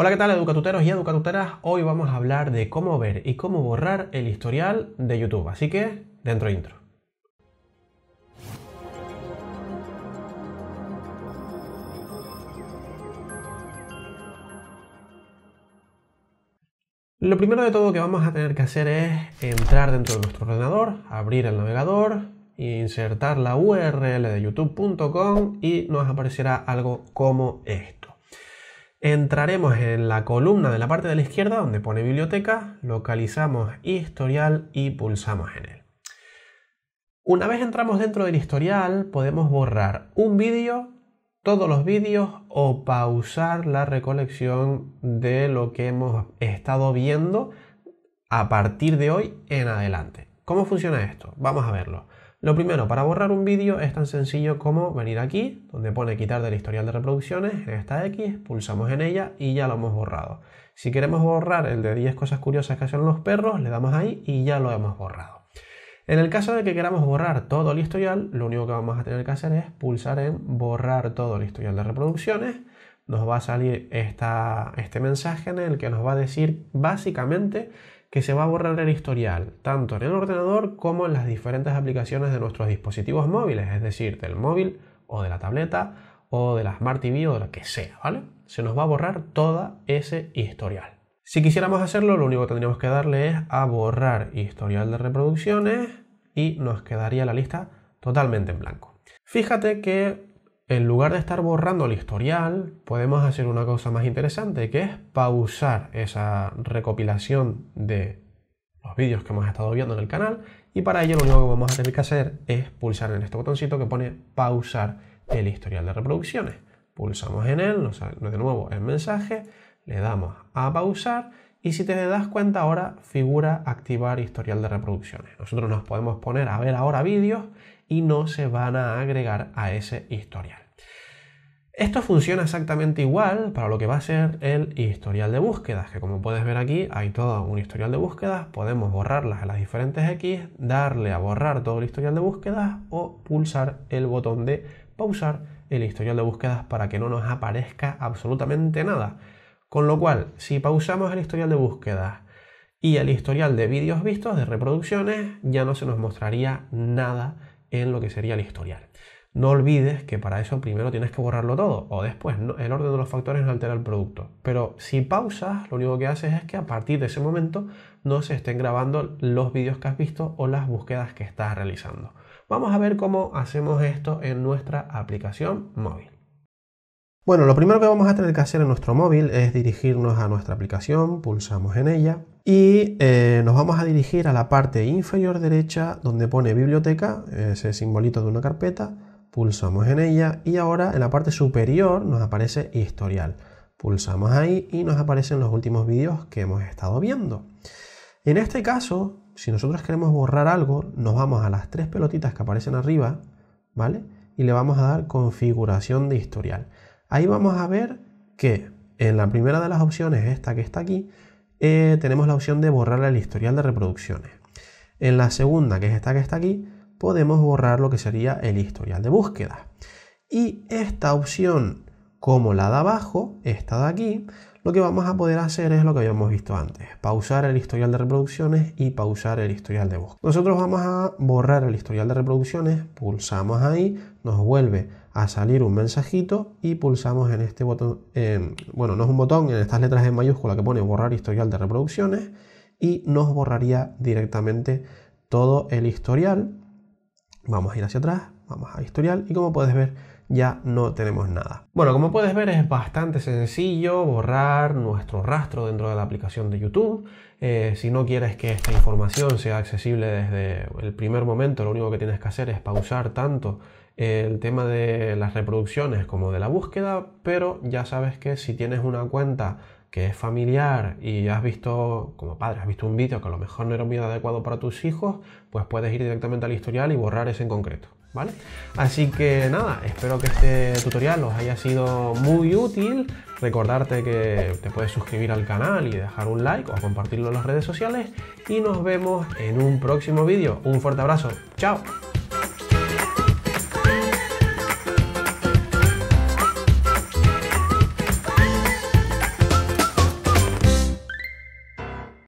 Hola, ¿qué tal educatuteros y educatuteras? Hoy vamos a hablar de cómo ver y cómo borrar el historial de YouTube. Así que, dentro intro. Lo primero de todo que vamos a tener que hacer es entrar dentro de nuestro ordenador, abrir el navegador, insertar la URL de youtube.com y nos aparecerá algo como esto. Entraremos en la columna de la parte de la izquierda donde pone biblioteca, localizamos historial y pulsamos en él. Una vez entramos dentro del historial podemos borrar un vídeo, todos los vídeos o pausar la recolección de lo que hemos estado viendo a partir de hoy en adelante. ¿Cómo funciona esto? Vamos a verlo. Lo primero, para borrar un vídeo es tan sencillo como venir aquí, donde pone quitar del historial de reproducciones, en esta X, pulsamos en ella y ya lo hemos borrado. Si queremos borrar el de 10 cosas curiosas que hacen los perros, le damos ahí y ya lo hemos borrado. En el caso de que queramos borrar todo el historial, lo único que vamos a tener que hacer es pulsar en borrar todo el historial de reproducciones nos va a salir este mensaje en el que nos va a decir básicamente que se va a borrar el historial, tanto en el ordenador como en las diferentes aplicaciones de nuestros dispositivos móviles, es decir, del móvil o de la tableta o de la Smart TV o de lo que sea, ¿vale? Se nos va a borrar todo ese historial. Si quisiéramos hacerlo, lo único que tendríamos que darle es a borrar historial de reproducciones y nos quedaría la lista totalmente en blanco. Fíjate que en lugar de estar borrando el historial, podemos hacer una cosa más interesante, que es pausar esa recopilación de los vídeos que hemos estado viendo en el canal. Y para ello lo único que vamos a tener que hacer es pulsar en este botoncito que pone pausar el historial de reproducciones. Pulsamos en él, nos sale de nuevo el mensaje, le damos a pausar y si te das cuenta ahora figura activar historial de reproducciones. Nosotros nos podemos poner a ver ahora vídeos y no se van a agregar a ese historial. Esto funciona exactamente igual para lo que va a ser el historial de búsquedas, que como puedes ver aquí hay todo un historial de búsquedas, podemos borrarlas a las diferentes X, darle a borrar todo el historial de búsquedas o pulsar el botón de pausar el historial de búsquedas para que no nos aparezca absolutamente nada. Con lo cual, si pausamos el historial de búsquedas y el historial de vídeos vistos, de reproducciones, ya no se nos mostraría nada en lo que sería el historial. No olvides que para eso primero tienes que borrarlo todo o después. el orden de los factores no altera el producto. Pero si pausas, lo único que haces es que a partir de ese momento no se estén grabando los vídeos que has visto o las búsquedas que estás realizando. Vamos a ver cómo hacemos esto en nuestra aplicación móvil. Bueno, lo primero que vamos a tener que hacer en nuestro móvil es dirigirnos a nuestra aplicación, pulsamos en ella y eh, nos vamos a dirigir a la parte inferior derecha donde pone biblioteca, ese simbolito de una carpeta, pulsamos en ella y ahora en la parte superior nos aparece historial. Pulsamos ahí y nos aparecen los últimos vídeos que hemos estado viendo. En este caso, si nosotros queremos borrar algo, nos vamos a las tres pelotitas que aparecen arriba, ¿vale? Y le vamos a dar configuración de historial. Ahí vamos a ver que en la primera de las opciones, esta que está aquí, eh, tenemos la opción de borrar el historial de reproducciones. En la segunda, que es esta que está aquí, podemos borrar lo que sería el historial de búsqueda. Y esta opción, como la de abajo, esta de aquí, lo que vamos a poder hacer es lo que habíamos visto antes, pausar el historial de reproducciones y pausar el historial de búsqueda. Nosotros vamos a borrar el historial de reproducciones, pulsamos ahí, nos vuelve a salir un mensajito y pulsamos en este botón, em, bueno, no es un botón, en estas letras en mayúscula que pone borrar historial de reproducciones y nos borraría directamente todo el historial. Vamos a ir hacia atrás, vamos a historial y como puedes ver ya no tenemos nada. Bueno, como puedes ver es bastante sencillo borrar nuestro rastro dentro de la aplicación de YouTube. Eh, si no quieres que esta información sea accesible desde el primer momento, lo único que tienes que hacer es pausar tanto el tema de las reproducciones como de la búsqueda, pero ya sabes que si tienes una cuenta que es familiar y has visto, como padre, has visto un vídeo que a lo mejor no era muy adecuado para tus hijos, pues puedes ir directamente al historial y borrar ese en concreto, ¿vale? Así que nada, espero que este tutorial os haya sido muy útil. Recordarte que te puedes suscribir al canal y dejar un like o compartirlo en las redes sociales. Y nos vemos en un próximo vídeo. Un fuerte abrazo. ¡Chao!